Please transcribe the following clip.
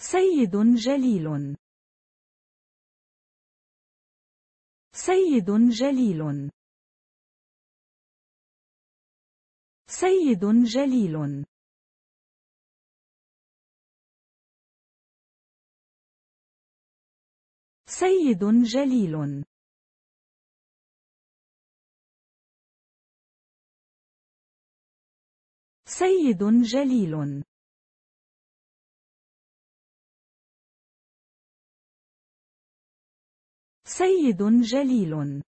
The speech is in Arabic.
سيد جليل سيد جليل سيد جليل سيد جليل سيد جليل سيد جليل